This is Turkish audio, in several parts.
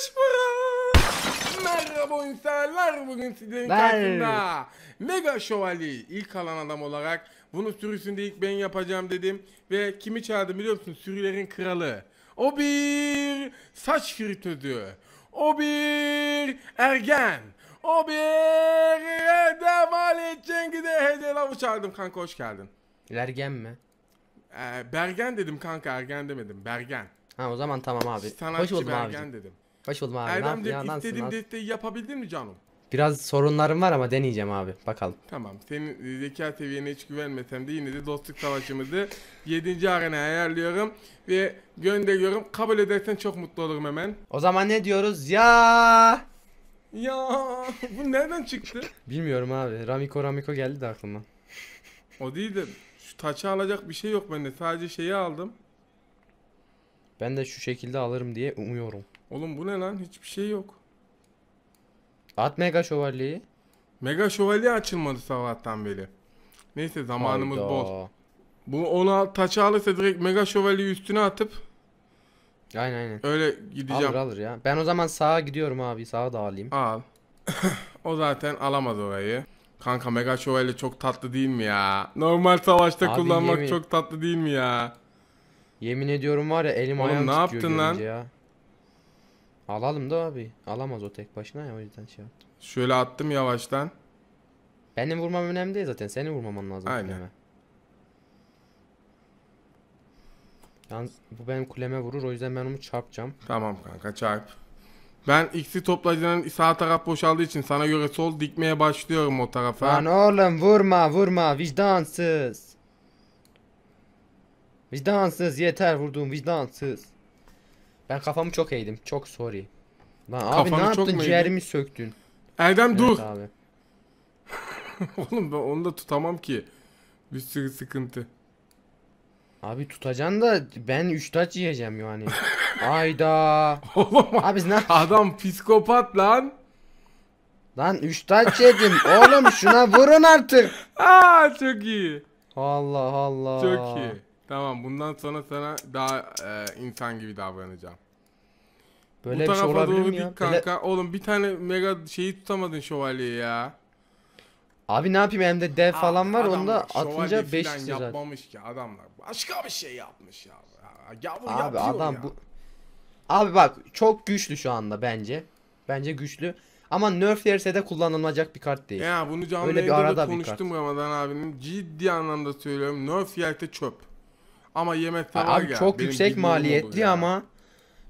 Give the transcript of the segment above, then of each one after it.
Barış Burak. Merhaba oyunseverler bugün sizlerin Ver. karşısında. Mega Şövalye ilk alan adam olarak bunu sürüsünde ilk ben yapacağım dedim. Ve kimi çağırdım biliyor musun? Sürülerin kralı. O bir saç fritözü. O bir ergen. O bir Devali Cengiz'e hediye çağırdım kanka hoş geldin. Ergen mi? Ee, bergen dedim kanka ergen demedim. Bergen. Ha o zaman tamam abi. Sanatçı Hoş buldum Bergen abicim. dedim. Hoş buldum abi. Erdem ne yap- de istediğim desteği yapabildin mi canım? Biraz sorunlarım var ama deneyeceğim abi. Bakalım. Tamam. Senin e, zeka seviyene hiç güvenmesem de yine de dostluk savaşımızı 7. arenaya ayarlıyorum ve gönderiyorum. Kabul edersen çok mutlu olurum hemen. O zaman ne diyoruz? Ya Ya bu nereden çıktı? Bilmiyorum abi. Ramiko Ramiko geldi de aklıma. O değil de şu taça alacak bir şey yok bende. Sadece şeyi aldım. Ben de şu şekilde alırım diye umuyorum. Oğlum bu ne lan? Hiçbir şey yok. At mega şövalyeyi. Mega şövalye açılmadı sabahtan beri. Neyse zamanımız Hayda. bol. Bu onu taç alırsa direkt mega şövalyeyi üstüne atıp Aynen aynen. öyle gideceğim. Alır alır ya. Ben o zaman sağa gidiyorum abi. Sağa da alayım. Al. o zaten alamaz orayı. Kanka mega şövalye çok tatlı değil mi ya? Normal savaşta Abi kullanmak yemin- çok tatlı değil mi ya? Yemin ediyorum var ya elim Oğlum ayağım ne yaptın lan? ya. Alalım da abi. Alamaz o tek başına ya o yüzden şey yaptım. Şöyle attım yavaştan. Benim vurmam önemli değil zaten. Seni vurmaman lazım Aynen. kuleme. Yalnız bu benim kuleme vurur o yüzden ben onu çarpacağım. Tamam kanka çarp. Ben X'i toplayıcının sağ taraf boşaldığı için sana göre sol dikmeye başlıyorum o tarafa. Lan oğlum vurma vurma vicdansız. Vicdansız yeter vurdum vicdansız. Ben kafamı çok eğdim. Çok sorry. Lan abi Kafanı ne yaptın? Ciğerimi söktün. Erdem dur. abi. Oğlum ben onu da tutamam ki. Bir sürü sıkıntı. Abi tutacaksın da ben 3 taç yiyeceğim yani. Ayda. Oğlum Abi biz ne adam psikopat lan. Lan 3 taç yedim. Oğlum şuna vurun artık. Aa çok iyi. Allah Allah. Çok iyi. Tamam bundan sonra sana daha e, insan gibi davranacağım. Böyle bir şey tarafa olabilir doğru mi ya? dik Böyle- Oğlum bir tane mega şeyi tutamadın şövalyeyi ya. Abi ne yapayım elimde dev falan var Adamlar onda şövalye atınca 5 falan yapmamış ki adamlar. Başka bir şey yapmış ya. Ya bu Abi adam ya. bu Abi bak çok güçlü şu anda bence. Bence güçlü. Ama nerf yerse de kullanılacak bir kart değil. Ya bunu canlı Öyle bir yayında da arada bir konuştum Ramazan abinin. Ciddi anlamda söylüyorum. Nerf yelke çöp. Ama yemekte var Abi çok yüksek bildiğim oldu maliyetli ya. ama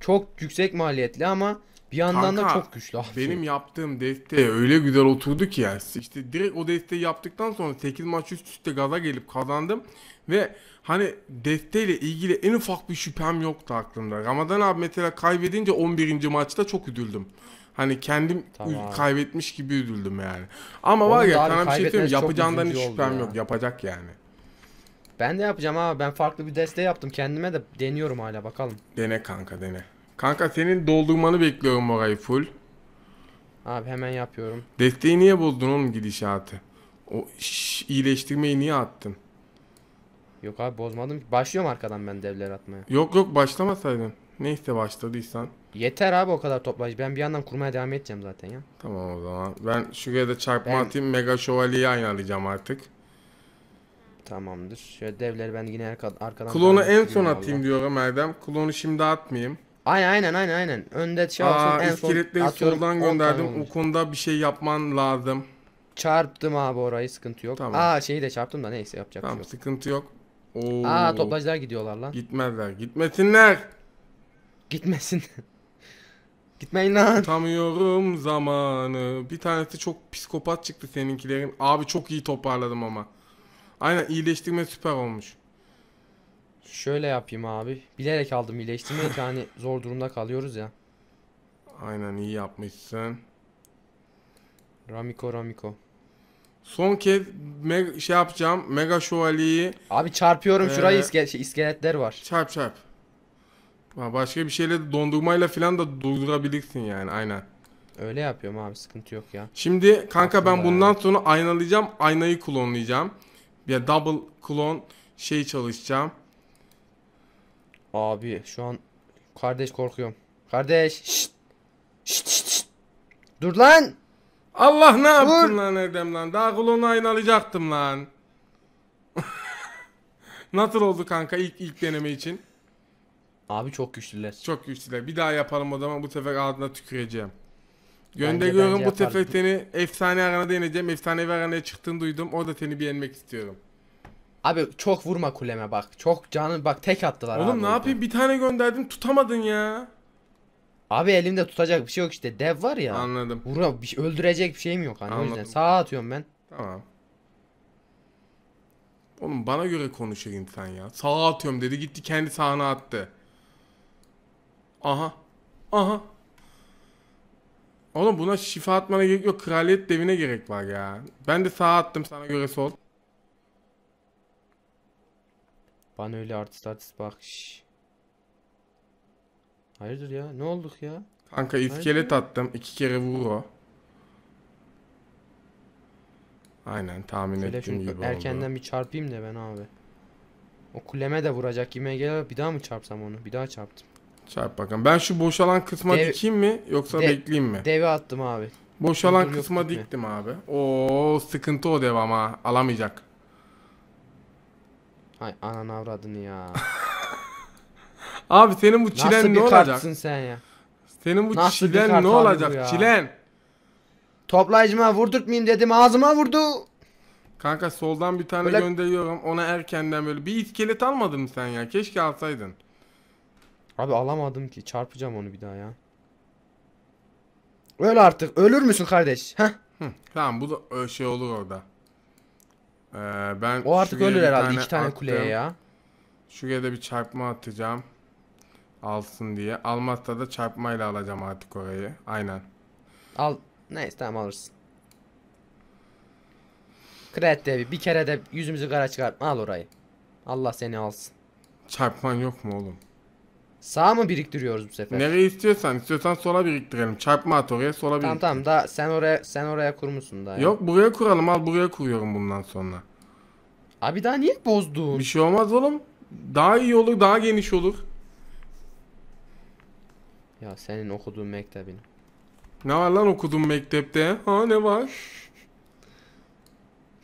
çok yüksek maliyetli ama bir yandan Kanka, da çok güçlü abi. Benim yaptığım desteğe öyle güzel oturdu ki yani. İşte direkt o desteği yaptıktan sonra 8 maç üst üste gaza gelip kazandım. Ve hani desteğiyle ilgili en ufak bir şüphem yoktu aklımda. Ramazan abi mesela kaybedince 11. maçta çok üzüldüm. Hani kendim tamam. kaybetmiş gibi üzüldüm yani. Ama Onu var ya sana bir şey söyleyeyim yapacağından hiç şüphem ya. yok. Yapacak yani. Ben de yapacağım abi. Ben farklı bir deste yaptım. Kendime de deniyorum hala bakalım. Dene kanka dene. Kanka senin doldurmanı bekliyorum orayı full. Abi hemen yapıyorum. Desteği niye bozdun oğlum gidişatı? O şş, iyileştirmeyi niye attın? Yok abi bozmadım. Başlıyorum arkadan ben devler atmaya. Yok yok başlamasaydın. Neyse başladıysan. Yeter abi o kadar toplaj. Ben bir yandan kurmaya devam edeceğim zaten ya. Tamam o zaman. Ben şuraya da çarpma ben... atayım. Mega şövalyeyi ayarlayacağım artık. Tamamdır. Şöyle devleri ben yine arkadan... Klonu en son atayım diyor Erdem. Klonu şimdi atmayayım. Aynen aynen aynen aynen. Önde şey olsun Aa, en son atıyorum. soldan gönderdim. olmuş. O konuda bir şey yapman lazım. Çarptım abi orayı sıkıntı yok. Tamam. Aa şeyi de çarptım da neyse yapacak Tamam şey yok. sıkıntı yok. Oo. Aa toplacılar gidiyorlar lan. Gitmezler. Gitmesinler. Gitmesin. Gitmeyin lan. Tutamıyorum zamanı. Bir tanesi çok psikopat çıktı seninkilerin. Abi çok iyi toparladım ama. Aynen iyileştirme süper olmuş. Şöyle yapayım abi. Bilerek aldım iyileştirmeyi yani zor durumda kalıyoruz ya. Aynen iyi yapmışsın. Ramiko Ramiko. Son kez şey yapacağım. Mega şövalyeyi. Abi çarpıyorum ee, şurayı iske- şey, iskeletler var. Çarp çarp. başka bir şeyle dondurmayla falan da durdurabilirsin yani aynen. Öyle yapıyorum abi sıkıntı yok ya. Şimdi kanka Aklım ben bundan yani. sonra aynalayacağım. Aynayı klonlayacağım. Ya double clone şey çalışacağım. Abi şu an kardeş korkuyorum. Kardeş. Şşt. Şşt şşt şşt. Dur lan. Allah ne Dur. yaptın lan Erdem lan. Daha klonu alacaktım lan. Nasıl oldu kanka ilk ilk deneme için? Abi çok güçlüler. Çok güçlüler. Bir daha yapalım o zaman bu sefer ağzına tüküreceğim. Gönderiyorum bu sefer seni efsane arana deneyeceğim. Efsanevi aranaya çıktığını duydum. Orada seni bir yenmek istiyorum. Abi çok vurma kuleme bak. Çok canın bak tek attılar Oğlum abi. ne yapayım bir tane gönderdim tutamadın ya. Abi elimde tutacak bir şey yok işte. Dev var ya. Anladım. Vura bir şey, öldürecek bir şeyim yok hani Anladım. o yüzden. Sağa atıyorum ben. Tamam. Oğlum bana göre konuşur insan ya. Sağa atıyorum dedi gitti kendi sağına attı. Aha. Aha. Oğlum buna şifa atmana gerek yok. Kraliyet devine gerek var ya. Ben de sağ attım sana göre sol. Bana öyle artist artist bak. Hayırdır ya? Ne olduk ya? Kanka iskelet Hayırdır? attım. iki kere vur o. Aynen tahmin Şöyle ettiğim gibi oldu. Erkenden bir çarpayım da ben abi. O kuleme de vuracak gibi geliyor. Bir daha mı çarpsam onu? Bir daha çarptım. Çarp bakalım. Ben şu boşalan kısma Dev... dikeyim mi yoksa De... bekleyeyim mi? Deve attım abi. Boşalan Kontrol kısma diktim mi? abi. O sıkıntı o devam ha. Alamayacak. Ay anan avradını ya. abi senin bu çilen Nasıl ne olacak? Nasıl bir sen ya? Senin bu Nasıl çilen ne olacak? Çilen. Toplayıcıma vurdurtmayayım dedim ağzıma vurdu. Kanka soldan bir tane böyle... gönderiyorum. Ona erkenden böyle bir iskelet almadın mı sen ya? Keşke alsaydın. Abi alamadım ki. Çarpacağım onu bir daha ya. Öl artık. Ölür müsün kardeş? Heh. Hı, tamam bu da şey olur orada. Ee, ben o artık ölür herhalde. Tane iki tane attım. kuleye ya. Şuraya da bir çarpma atacağım. Alsın diye. Almazsa da çarpmayla alacağım artık orayı. Aynen. Al. Neyse tamam alırsın. Kret devi bir kere de yüzümüzü kara çıkartma al orayı. Allah seni alsın. Çarpman yok mu oğlum? Sağa mı biriktiriyoruz bu sefer? Nereye istiyorsan, istiyorsan sola biriktirelim. Çarpma at oraya, sola biriktir. Tamam tamam Da sen oraya sen oraya kurmuşsun daha. Yok buraya kuralım. Al buraya kuruyorum bundan sonra. Abi daha niye bozdun? Bir şey olmaz oğlum. Daha iyi olur, daha geniş olur. Ya senin okuduğun mektebin. Ne var lan okuduğun mektepte? Ha ne var?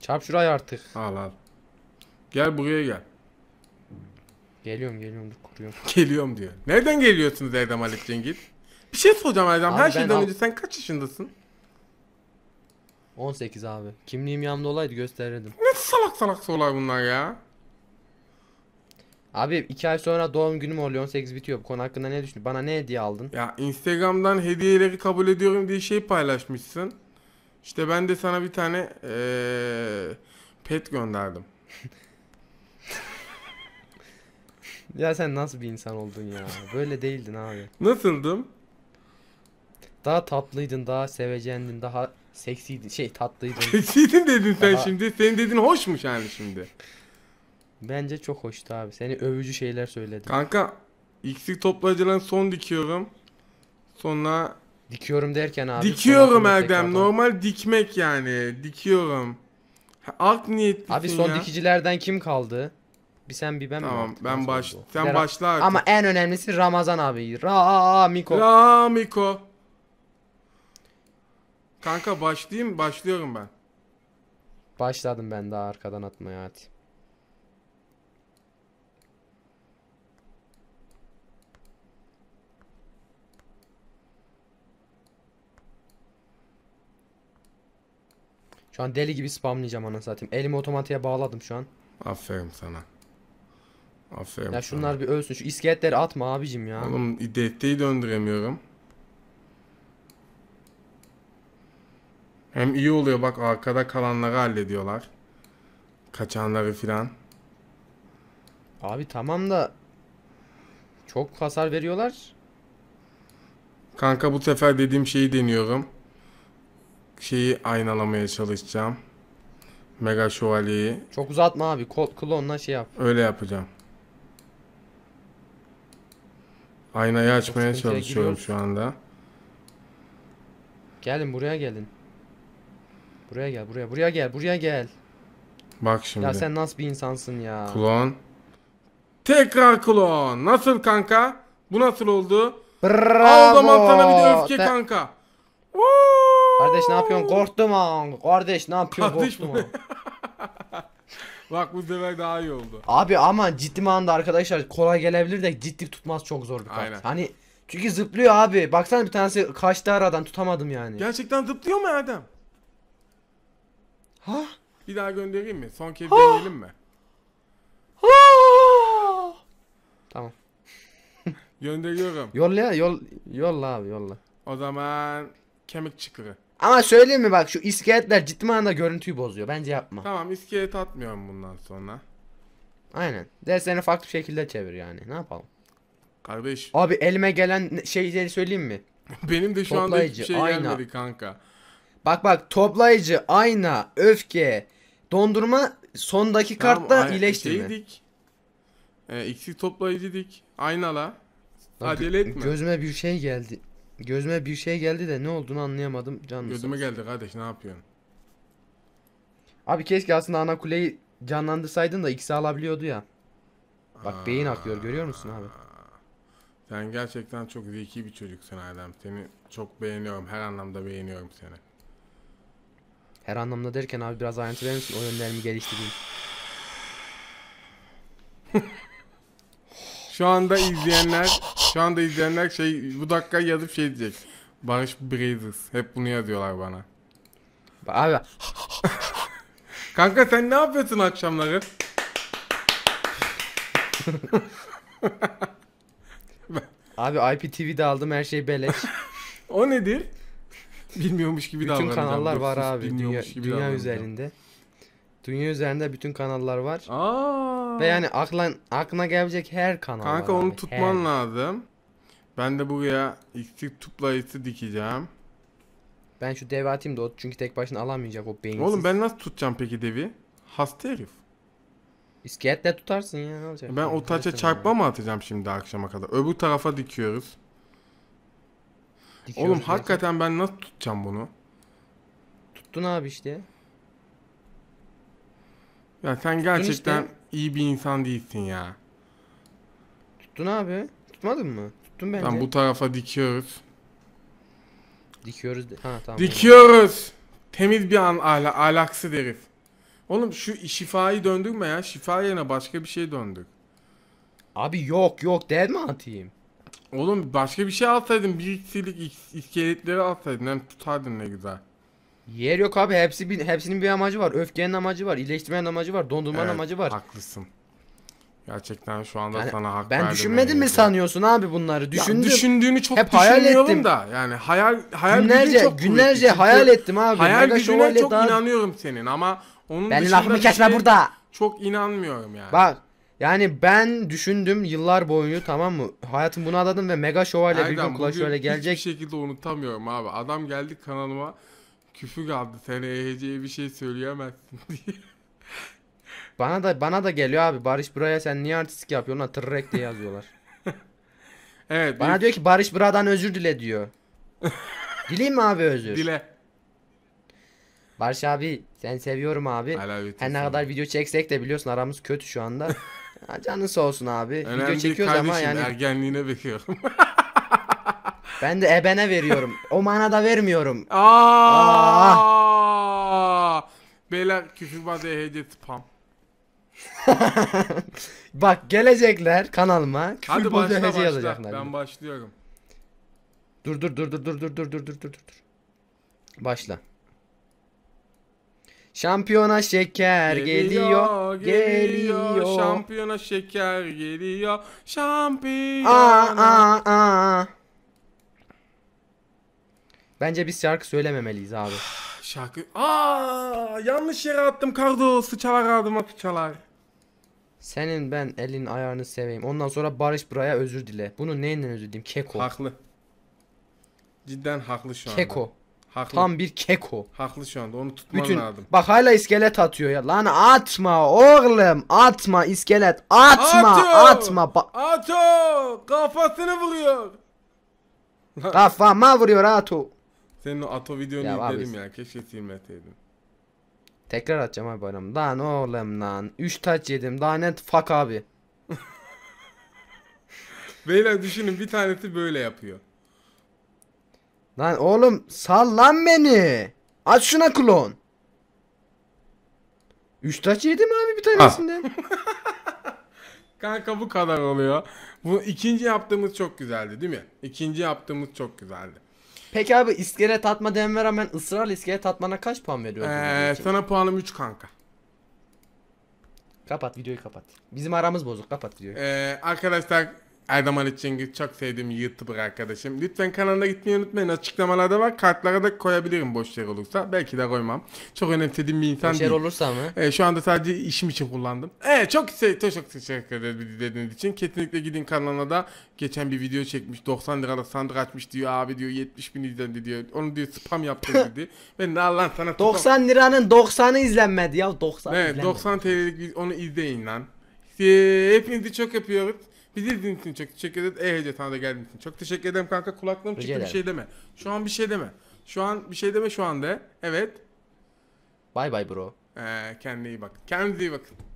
Çarp şuraya artık. Al al. Gel buraya gel. Geliyorum geliyorum dur kuruyorum. Geliyorum diyor. Nereden geliyorsunuz Erdem Alep Cengiz? Bir şey soracağım Erdem. Abi Her şeyden al- önce sen kaç yaşındasın? 18 abi. Kimliğim yanımda olaydı gösterirdim. Ne salak salak sorular bunlar ya. Abi 2 ay sonra doğum günüm oluyor 18 bitiyor. Bu konu hakkında ne düşünüyorsun? Bana ne hediye aldın? Ya Instagram'dan hediyeleri kabul ediyorum diye şey paylaşmışsın. İşte ben de sana bir tane eee, pet gönderdim. Ya sen nasıl bir insan oldun ya? Böyle değildin abi. Nasıldım? Daha tatlıydın, daha sevecendin, daha seksiydin, şey tatlıydın. Seksiydin dedin sen daha... şimdi. Senin dedin hoşmuş yani şimdi. Bence çok hoştu abi. Seni övücü şeyler söyledim. Kanka eksik toplayıcıdan son dikiyorum. Sonra dikiyorum derken abi. Dikiyorum Erdem. Normal dikmek yani. Dikiyorum. Ak art niyetlisin Abi son ya. dikicilerden kim kaldı? Bir sen bir ben Tamam mi ben baş sen başla artık. Ama en önemlisi Ramazan abi. Ramiko. Ya Miko. Kanka başlayayım başlıyorum ben. Başladım ben daha arkadan atmaya hadi. Şu an deli gibi spamlayacağım ana satayım. Elimi otomatiğe bağladım şu an. Aferin sana. Aferin. Ya şunlar sana. bir ölsün. Şu iskeletleri atma abicim ya. Oğlum detteyi döndüremiyorum. Hem iyi oluyor bak arkada kalanları hallediyorlar. Kaçanları filan. Abi tamam da çok hasar veriyorlar. Kanka bu sefer dediğim şeyi deniyorum. Şeyi aynalamaya çalışacağım. Mega şövalyeyi. Çok uzatma abi. Kod klonla şey yap. Öyle yapacağım. Aynayı açmaya çalışıyorum giriyoruz. şu anda. Gelin buraya gelin. Buraya gel buraya buraya gel buraya gel. Bak şimdi. Ya sen nasıl bir insansın ya. Klon. Tekrar klon. Nasıl kanka? Bu nasıl oldu? Bravo. Al zaman sana bir de öfke Te- kanka. Woo! Kardeş ne yapıyorsun? Korktum ha. Kardeş ne yapıyorsun? Kardeş Korktum ha. Bak bu sefer daha iyi oldu. Abi ama ciddi manada arkadaşlar kolay gelebilir de ciddi tutmaz çok zor bir kart. Hani çünkü zıplıyor abi. Baksana bir tanesi kaçtı aradan tutamadım yani. Gerçekten zıplıyor mu adam? Ha? Bir daha göndereyim mi? Son kez deneyelim mi? Ha! Tamam. Gönderiyorum. Yolla yol yolla abi yolla. O zaman kemik çıkırı. Ama söyleyeyim mi bak şu iskeletler ciddi manada görüntüyü bozuyor. Bence yapma. Tamam iskelet atmıyorum bundan sonra. Aynen. Derslerini farklı şekilde çevir yani. Ne yapalım? Kardeş. Abi elime gelen şeyleri söyleyeyim mi? Benim de şu toplayıcı, anda hiçbir şey ayna. gelmedi kanka. Bak bak toplayıcı, ayna, öfke, dondurma sondaki tamam, kartta iyileştirme. Şeydik. E, ee, eksik toplayıcı dik. Aynala. Acele etme. Gözüme bir şey geldi. Gözüme bir şey geldi de ne olduğunu anlayamadım canlı. Gözüme geldi kardeş ne yapıyorsun? Abi keşke aslında ana kuleyi canlandırsaydın da ikisi alabiliyordu ya. Bak Aa, beyin akıyor görüyor musun abi? Sen gerçekten çok zeki bir çocuksun Adem. Seni çok beğeniyorum. Her anlamda beğeniyorum seni. Her anlamda derken abi biraz ayrıntı verir misin? O yönlerimi geliştireyim. Şu anda izleyenler, şu anda izleyenler şey bu dakika yazıp şey diyecek. Barış Brazers. Hep bunu yazıyorlar bana. Abi. Kanka sen ne yapıyorsun akşamları? Abi IPTV'de aldım her şey beleş. o nedir? Bilmiyormuş gibi bütün davranacağım. Bütün kanallar var abi dünya, dünya üzerinde. Dünya üzerinde bütün kanallar var. Aa ve yani aklın aklına gelecek her kanal Kanka onu abi, tutman her. lazım. Ben de buraya eksik tuplayıcı dikeceğim. Ben şu devi atayım da çünkü tek başına alamayacak o beyin. Oğlum ben nasıl tutacağım peki devi? Hasta herif. İskeletle tutarsın ya ne olacak? Ben o taça çarpma mı atacağım şimdi akşama kadar? Öbür tarafa dikiyoruz. dikiyoruz Oğlum belki. hakikaten ben nasıl tutacağım bunu? Tuttun abi işte. Ya sen gerçekten işte iyi bir insan değilsin ya. Tuttun abi. Tutmadın mı? Tuttun bence. Tamam bu tarafa dikiyoruz. Dikiyoruz. De. Ha tamam. Dikiyoruz. Temiz bir an ala alaksı deriz. Oğlum şu şifayı döndürme ya. Şifa yerine başka bir şey döndük? Abi yok yok değil mi atayım? Oğlum başka bir şey alsaydın. Bir iksilik iskeletleri alsaydın. Hem tutardın ne güzel. Yer yok abi. Hepsi bir, hepsinin bir amacı var. Öfkenin amacı var. İyileştirmenin amacı var. Dondurmanın evet, amacı var. Haklısın. Gerçekten şu anda yani sana hak Ben düşünmedim mi sanıyorsun abi bunları? Düşündüm. Ya düşündüğünü çok Hep hayal ettim. da. Yani hayal hayal günlerce, çok günlerce hayal ettim abi. Hayal Mega gücüne çok daha... inanıyorum senin ama onun ben dışında lafımı kesme şey, burada. Çok inanmıyorum yani. Bak yani ben düşündüm yıllar boyunca tamam mı? Hayatım buna adadım ve Mega Şövalye bir gün Clash şöyle gelecek. Hiçbir şekilde unutamıyorum abi. Adam geldi kanalıma küfür aldı. Sen EHC'ye bir şey söyleyemezsin diye. Bana da bana da geliyor abi. Barış buraya sen niye artistik yapıyorsun? Ona tırrek diye yazıyorlar. evet. Bana bir... diyor ki Barış buradan özür dile diyor. Dileyim mi abi özür? Dile. Barış abi sen seviyorum abi. Her ne kadar video çeksek de biliyorsun aramız kötü şu anda. Canın sağ olsun abi. Önemli video çekiyoruz kardeşim, ama yani. ergenliğine bekliyorum. Ben de ebene veriyorum. o manada vermiyorum. Aa! Ah! Beyler küfürbaz EHC spam. Bak gelecekler kanalıma. Hadi küfürbaz başla yazacaklar. Ben başlıyorum. Dur dur dur dur dur dur dur dur dur dur dur. Başla. Şampiyona şeker geliyor, geliyor. Şampiyona şeker geliyor. Şampiyona. Aa aa aa. Bence biz şarkı söylememeliyiz abi. şarkı... Aa, yanlış yere attım kardo. Sıçalar ağzıma sıçalar. Senin ben elin ayağını seveyim. Ondan sonra Barış buraya özür dile. Bunu neyinden özür dileyim? Keko. Haklı. Cidden haklı şu an. Keko. Haklı. Tam bir keko. Haklı şu anda onu tutman Bütün, lazım. Bak hala iskelet atıyor ya. Lan atma oğlum atma iskelet atma Ato! atma. Ato kafasını vuruyor. Kafama vuruyor Ato. Senin o ato videonu ya izledim abi, ya. Keşke silmeseydin. Tekrar atacağım abi daha ne oğlum lan. 3 taç yedim. Daha net fuck abi. Beyler düşünün bir tanesi böyle yapıyor. Lan oğlum sal lan beni. Aç şuna klon. 3 taç yedim abi bir tanesinden. Kanka bu kadar oluyor. Bu ikinci yaptığımız çok güzeldi değil mi? İkinci yaptığımız çok güzeldi. Peki abi iskelet atma dememe rağmen ısrarla iskelet atmana kaç puan veriyorsun? Ee, sana puanım 3 kanka. Kapat videoyu kapat. Bizim aramız bozuk kapat videoyu. Ee, arkadaşlar Erdem Ali Cengiz çok sevdiğim YouTuber arkadaşım. Lütfen kanalına gitmeyi unutmayın. Açıklamalarda var. Kartlara da koyabilirim boş yer olursa. Belki de koymam. Çok önemsediğim bir insan boş değil. olursa mı? Ee, şu anda sadece işim için kullandım. Ee çok, çok, çok teşekkür ederim dediğiniz için. Kesinlikle gidin kanalına da. Geçen bir video çekmiş. 90 lirada sandık açmış diyor abi diyor. 70 bin izlendi diyor. Onu diyor spam yaptı dedi. Ben ne lan sana. 90 liranın 90'ı izlenmedi ya. 90 Evet 90 TL'lik onu izleyin lan. Hepinizi çok yapıyoruz. Bizi dinlediğin için çok teşekkür ederim. E-Hece da geldiğin için. Çok teşekkür ederim kanka. Kulaklığım çıktı bir şey deme. Şu an bir şey deme. Şu an bir şey deme şu anda. Evet. Bay bay bro. Ee, kendine iyi bak. Kendinize iyi bakın.